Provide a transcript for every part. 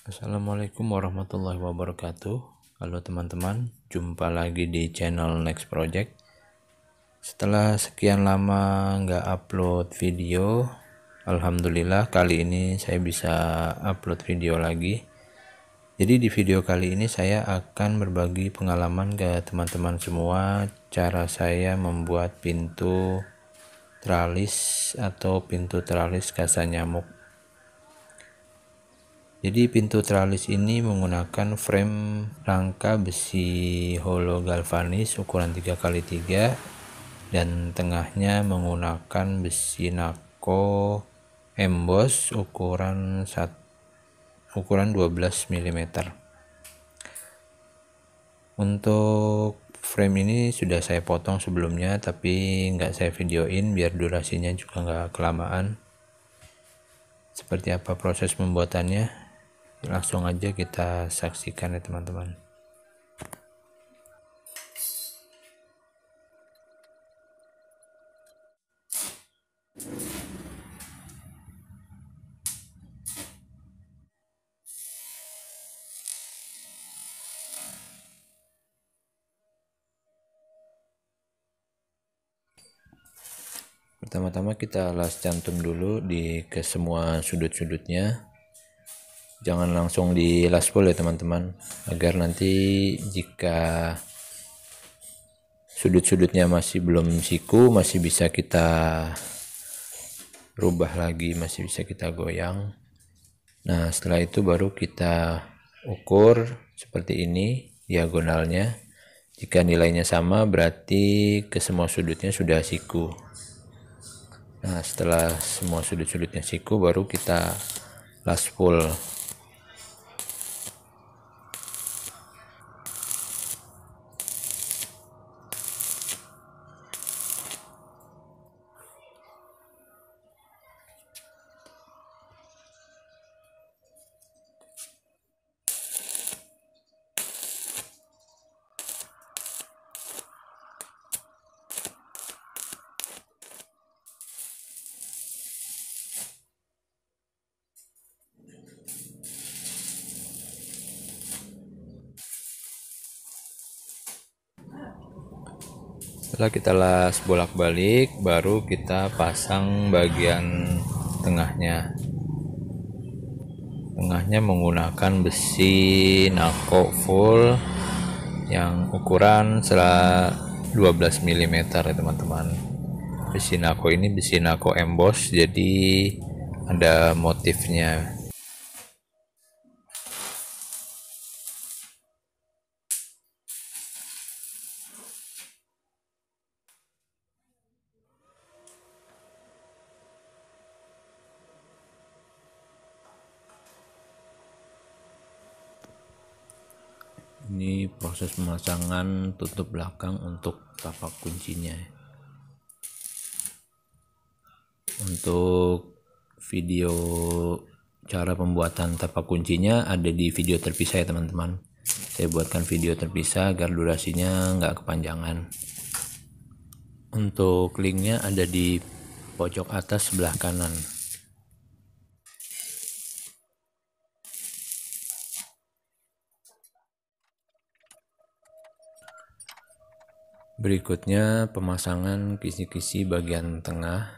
Assalamualaikum warahmatullahi wabarakatuh Halo teman-teman Jumpa lagi di channel Next Project Setelah sekian lama nggak upload video Alhamdulillah kali ini saya bisa upload video lagi Jadi di video kali ini saya akan berbagi pengalaman ke teman-teman semua Cara saya membuat pintu tralis atau pintu tralis kasa nyamuk jadi pintu tralis ini menggunakan frame rangka besi holo galvanis ukuran 3x3 dan tengahnya menggunakan besi nako emboss ukuran sat, ukuran 12 mm. Untuk frame ini sudah saya potong sebelumnya tapi nggak saya videoin biar durasinya juga nggak kelamaan. Seperti apa proses pembuatannya? langsung aja kita saksikan ya teman-teman pertama-tama kita las cantum dulu di ke semua sudut-sudutnya jangan langsung di full ya teman-teman agar nanti jika sudut-sudutnya masih belum siku masih bisa kita rubah lagi masih bisa kita goyang nah setelah itu baru kita ukur seperti ini diagonalnya jika nilainya sama berarti ke semua sudutnya sudah siku nah setelah semua sudut-sudutnya siku baru kita pull setelah kita las bolak-balik baru kita pasang bagian tengahnya tengahnya menggunakan besi nako full yang ukuran 12 mm ya teman-teman besi nako ini besi nako emboss jadi ada motifnya ini proses pemasangan tutup belakang untuk tapak kuncinya untuk video cara pembuatan tapak kuncinya ada di video terpisah ya teman-teman saya buatkan video terpisah agar durasinya nggak kepanjangan untuk linknya ada di pojok atas sebelah kanan Berikutnya pemasangan kisi-kisi bagian tengah.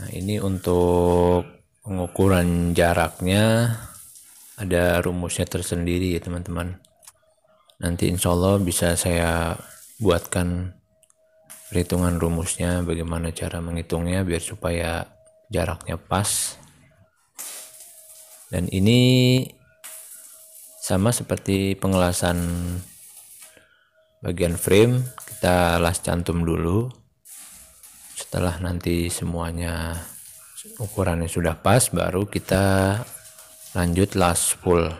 Nah, ini untuk pengukuran jaraknya ada rumusnya tersendiri ya teman-teman. Nanti insya Allah bisa saya buatkan perhitungan rumusnya bagaimana cara menghitungnya biar supaya jaraknya pas. Dan ini sama seperti pengelasan bagian frame kita las cantum dulu setelah nanti semuanya ukurannya sudah pas baru kita lanjut las full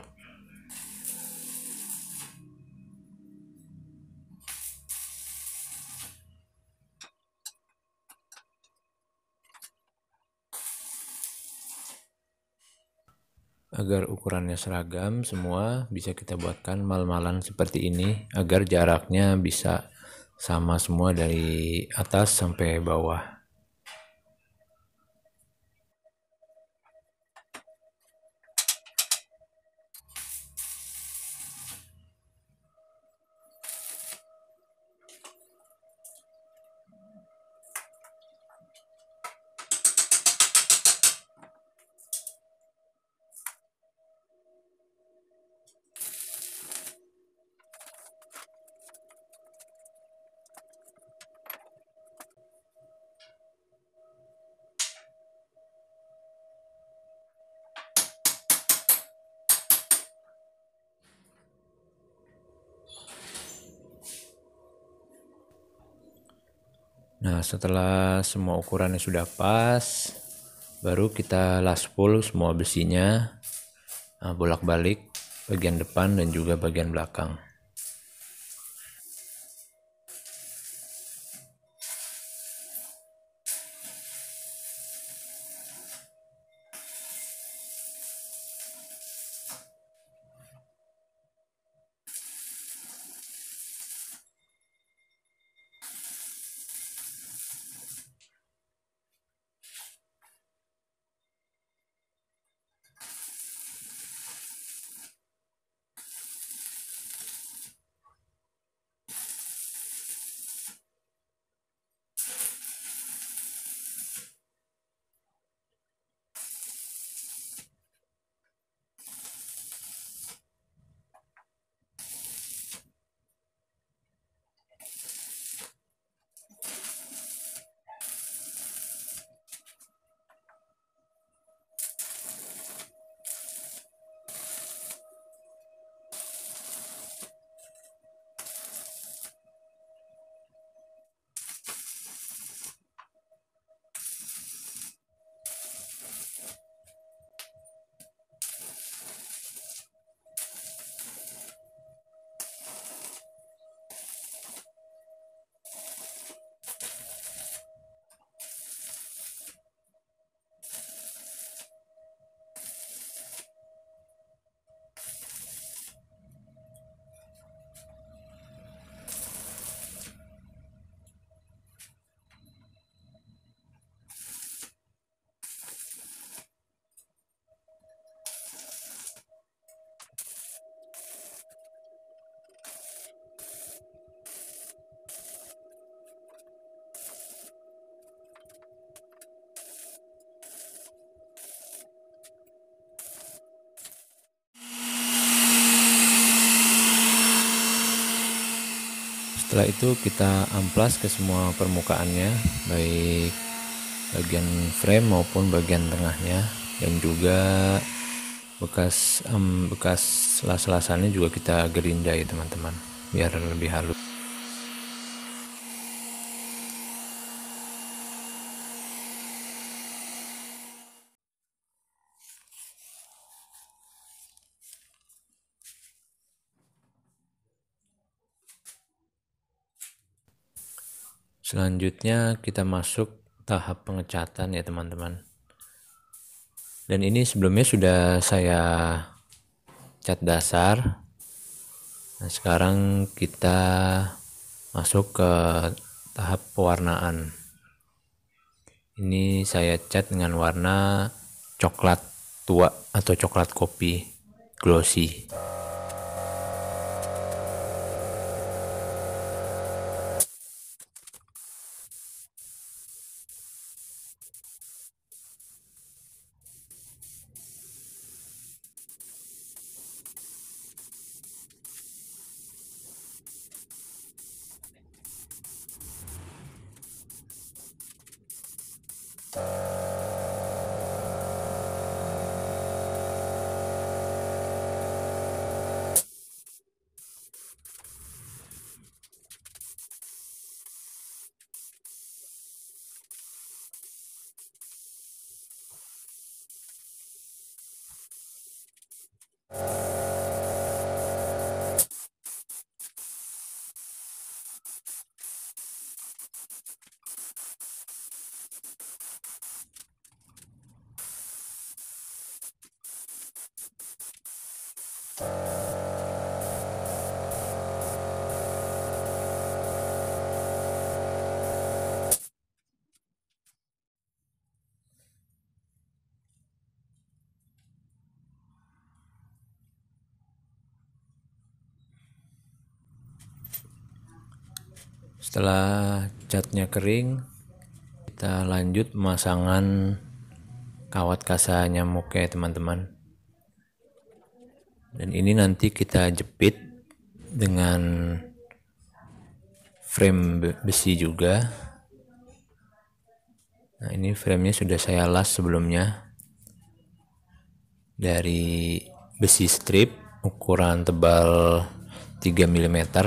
agar ukurannya seragam semua bisa kita buatkan mal-malan seperti ini agar jaraknya bisa sama semua dari atas sampai bawah Nah, setelah semua ukurannya sudah pas, baru kita las full semua besinya ah, bolak-balik bagian depan dan juga bagian belakang. setelah itu kita amplas ke semua permukaannya baik bagian frame maupun bagian tengahnya dan juga bekas um, bekas las-lasannya juga kita gerinda ya teman-teman biar lebih halus Selanjutnya kita masuk tahap pengecatan ya teman-teman. Dan ini sebelumnya sudah saya cat dasar. Nah, sekarang kita masuk ke tahap pewarnaan. Ini saya cat dengan warna coklat tua atau coklat kopi glossy. setelah catnya kering kita lanjut pemasangan kawat kasa nyamuk ya teman-teman dan ini nanti kita jepit dengan frame besi juga nah ini framenya sudah saya las sebelumnya dari besi strip ukuran tebal 3 mm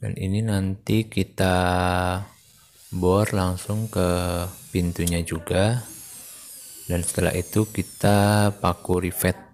dan ini nanti kita bor langsung ke pintunya juga dan setelah itu kita paku rivet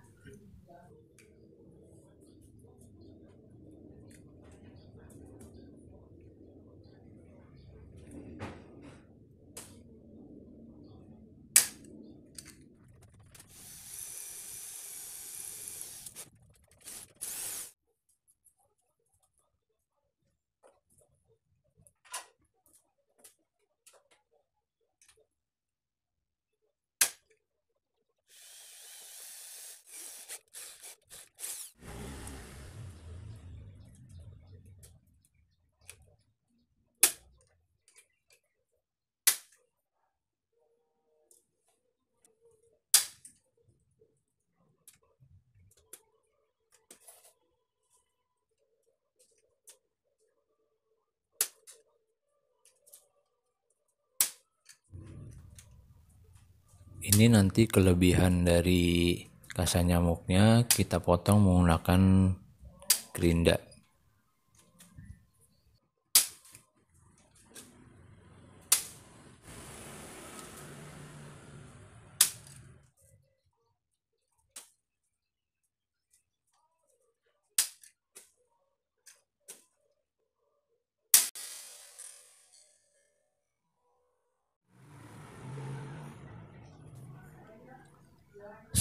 ini nanti kelebihan dari kasa nyamuknya kita potong menggunakan gerinda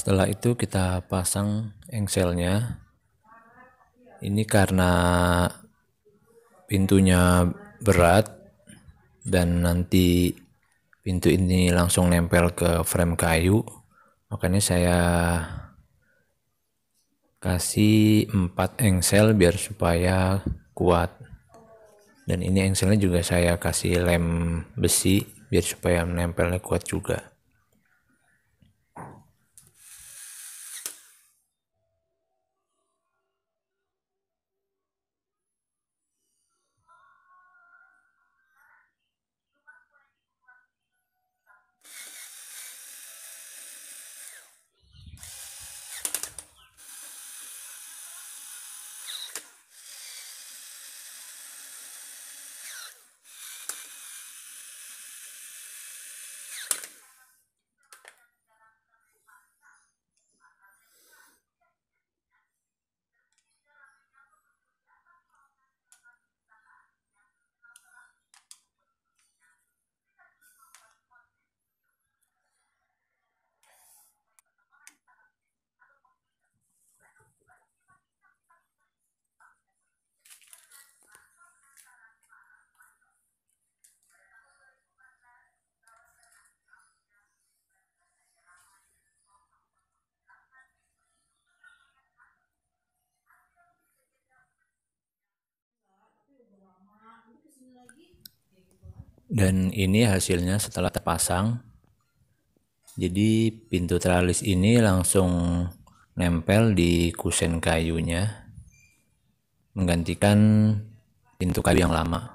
setelah itu kita pasang engselnya ini karena pintunya berat dan nanti pintu ini langsung nempel ke frame kayu makanya saya kasih 4 engsel biar supaya kuat dan ini engselnya juga saya kasih lem besi biar supaya menempelnya kuat juga Dan ini hasilnya setelah terpasang. Jadi pintu tralis ini langsung nempel di kusen kayunya menggantikan pintu kayu yang lama.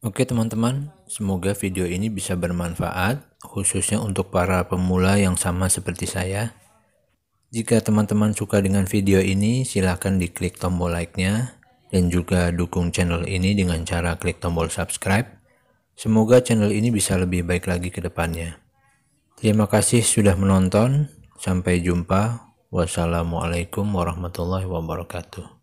Oke teman-teman, semoga video ini bisa bermanfaat khususnya untuk para pemula yang sama seperti saya. Jika teman-teman suka dengan video ini, silahkan diklik tombol like-nya dan juga dukung channel ini dengan cara klik tombol subscribe. Semoga channel ini bisa lebih baik lagi ke depannya. Terima kasih sudah menonton. Sampai jumpa. Wassalamualaikum warahmatullahi wabarakatuh.